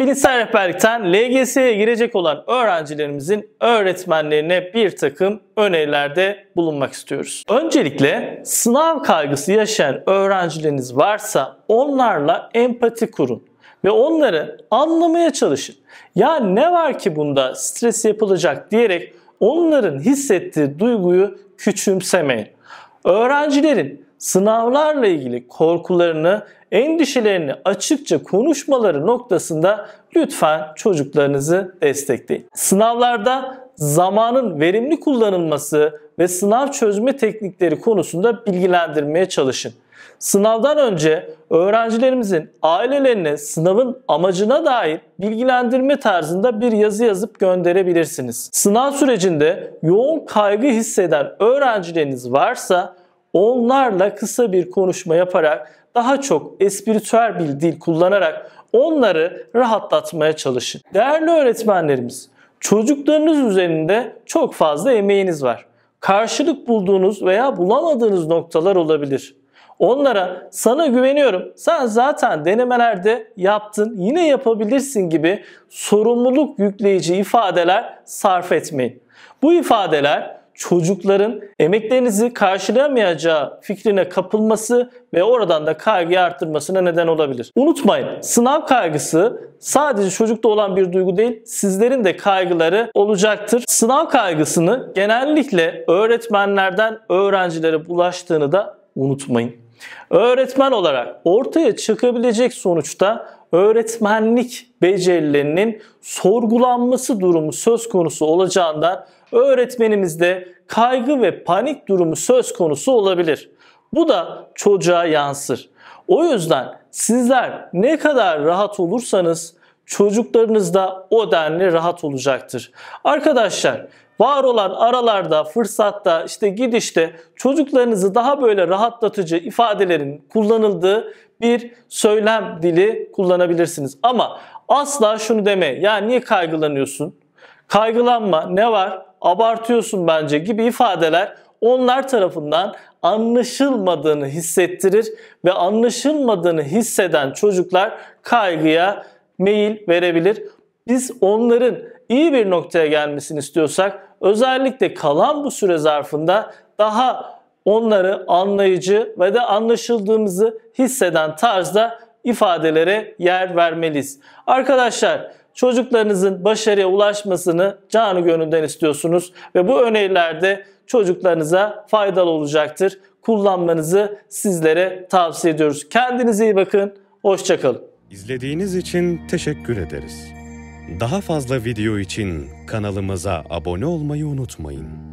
Bilgisayar rehberlikten LGS'ye girecek olan öğrencilerimizin öğretmenlerine bir takım önerilerde bulunmak istiyoruz. Öncelikle sınav kaygısı yaşayan öğrencileriniz varsa onlarla empati kurun ve onları anlamaya çalışın. Ya ne var ki bunda stres yapılacak diyerek onların hissettiği duyguyu küçümsemeyin öğrencilerin sınavlarla ilgili korkularını, endişelerini açıkça konuşmaları noktasında lütfen çocuklarınızı destekleyin. Sınavlarda zamanın verimli kullanılması ve sınav çözme teknikleri konusunda bilgilendirmeye çalışın. Sınavdan önce öğrencilerimizin ailelerine sınavın amacına dair bilgilendirme tarzında bir yazı yazıp gönderebilirsiniz. Sınav sürecinde yoğun kaygı hisseden öğrencileriniz varsa onlarla kısa bir konuşma yaparak daha çok espiritüel bir dil kullanarak onları rahatlatmaya çalışın. Değerli öğretmenlerimiz, çocuklarınız üzerinde çok fazla emeğiniz var. Karşılık bulduğunuz veya bulamadığınız noktalar olabilir. Onlara sana güveniyorum. Sen zaten denemelerde yaptın. Yine yapabilirsin gibi sorumluluk yükleyici ifadeler sarf etmeyin. Bu ifadeler çocukların emeklerinizi karşılayamayacağı fikrine kapılması ve oradan da kaygı arttırmasına neden olabilir. Unutmayın sınav kaygısı sadece çocukta olan bir duygu değil sizlerin de kaygıları olacaktır. Sınav kaygısını genellikle öğretmenlerden öğrencilere bulaştığını da unutmayın. Öğretmen olarak ortaya çıkabilecek sonuçta öğretmenlik becerilerinin sorgulanması durumu söz konusu olacağından öğretmenimizde kaygı ve panik durumu söz konusu olabilir. Bu da çocuğa yansır. O yüzden sizler ne kadar rahat olursanız çocuklarınız da o denli rahat olacaktır. Arkadaşlar var olan aralarda, fırsatta, işte gidişte çocuklarınızı daha böyle rahatlatıcı ifadelerin kullanıldığı bir söylem dili kullanabilirsiniz. Ama asla şunu deme. Ya niye kaygılanıyorsun? Kaygılanma ne var? Abartıyorsun bence gibi ifadeler onlar tarafından anlaşılmadığını hissettirir ve anlaşılmadığını hisseden çocuklar kaygıya mail verebilir. Biz onların iyi bir noktaya gelmesini istiyorsak özellikle kalan bu süre zarfında daha onları anlayıcı ve de anlaşıldığımızı hisseden tarzda ifadelere yer vermeliyiz. Arkadaşlar çocuklarınızın başarıya ulaşmasını canı gönülden istiyorsunuz ve bu önerilerde çocuklarınıza faydalı olacaktır. Kullanmanızı sizlere tavsiye ediyoruz. Kendinize iyi bakın. Hoşçakalın. İzlediğiniz için teşekkür ederiz. Daha fazla video için kanalımıza abone olmayı unutmayın.